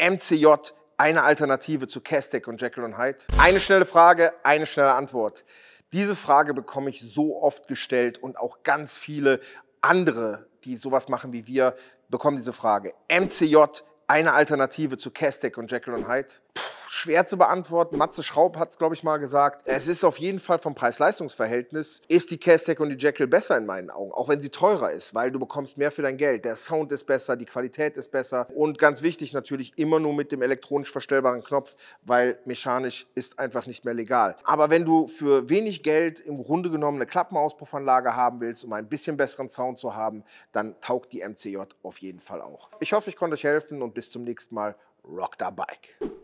MCJ eine Alternative zu Kestek und Jekyll und Hyde? Eine schnelle Frage, eine schnelle Antwort. Diese Frage bekomme ich so oft gestellt und auch ganz viele andere, die sowas machen wie wir, bekommen diese Frage. MCJ eine Alternative zu Kestek und Jekyll und Hyde? Puh schwer zu beantworten. Matze Schraub hat es, glaube ich, mal gesagt. Es ist auf jeden Fall vom Preis-Leistungs-Verhältnis ist die Castec und die Jekyll besser in meinen Augen, auch wenn sie teurer ist, weil du bekommst mehr für dein Geld. Der Sound ist besser, die Qualität ist besser und ganz wichtig natürlich immer nur mit dem elektronisch verstellbaren Knopf, weil mechanisch ist einfach nicht mehr legal. Aber wenn du für wenig Geld im Grunde genommen eine Klappenauspuffanlage haben willst, um ein bisschen besseren Sound zu haben, dann taugt die MCJ auf jeden Fall auch. Ich hoffe, ich konnte euch helfen und bis zum nächsten Mal. Rock the Bike.